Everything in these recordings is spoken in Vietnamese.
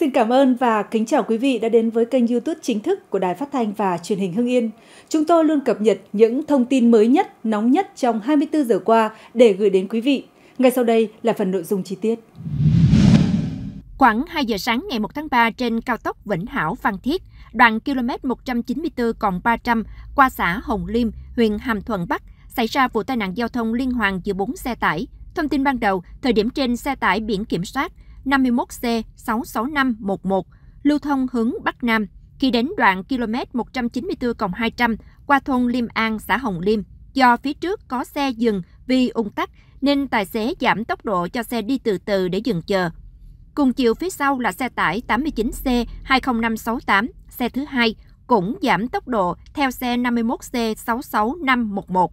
Xin cảm ơn và kính chào quý vị đã đến với kênh YouTube chính thức của Đài Phát thanh và Truyền hình Hưng Yên. Chúng tôi luôn cập nhật những thông tin mới nhất, nóng nhất trong 24 giờ qua để gửi đến quý vị. Ngay sau đây là phần nội dung chi tiết. Khoảng 2 giờ sáng ngày 1 tháng 3 trên cao tốc Vĩnh Hảo Phan Thiết, đoạn km 194 còn 300 qua xã Hồng Liêm, huyện Hàm Thuận Bắc xảy ra vụ tai nạn giao thông liên hoàn giữa 4 xe tải. Thông tin ban đầu, thời điểm trên xe tải biển kiểm soát 51C66511 lưu thông hướng Bắc Nam khi đến đoạn km 194 200 qua thôn Liêm An, xã Hồng Liêm. Do phía trước có xe dừng vì ung tắc nên tài xế giảm tốc độ cho xe đi từ từ để dừng chờ. Cùng chiều phía sau là xe tải 89C20568, xe thứ hai cũng giảm tốc độ theo xe 51C66511.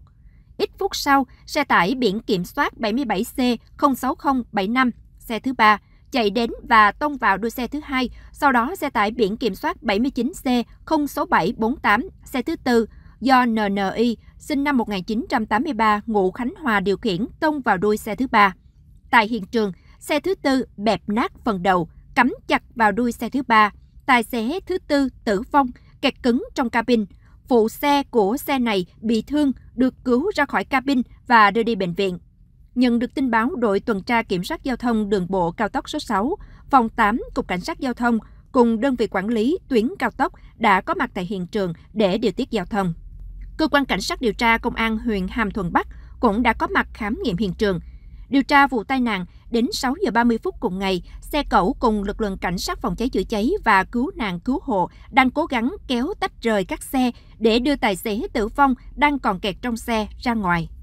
Ít phút sau, xe tải biển kiểm soát 77C06075, xe thứ ba chạy đến và tông vào đuôi xe thứ hai, sau đó xe tải biển kiểm soát 79C 06748, xe thứ tư do NNI sinh năm 1983 ngụ Khánh Hòa điều khiển tông vào đuôi xe thứ ba. Tại hiện trường, xe thứ tư bẹp nát phần đầu, cắm chặt vào đuôi xe thứ ba. Tài xế thứ tư tử vong, kẹt cứng trong cabin. Phụ xe của xe này bị thương, được cứu ra khỏi cabin và đưa đi bệnh viện. Nhận được tin báo, đội tuần tra kiểm soát giao thông đường bộ cao tốc số 6, phòng 8, Cục Cảnh sát Giao thông cùng đơn vị quản lý tuyến cao tốc đã có mặt tại hiện trường để điều tiết giao thông. Cơ quan Cảnh sát điều tra Công an huyện Hàm Thuận Bắc cũng đã có mặt khám nghiệm hiện trường. Điều tra vụ tai nạn, đến 6 giờ 30 phút cùng ngày, xe cẩu cùng lực lượng cảnh sát phòng cháy chữa cháy và cứu nạn cứu hộ đang cố gắng kéo tách rời các xe để đưa tài xế tử vong đang còn kẹt trong xe ra ngoài.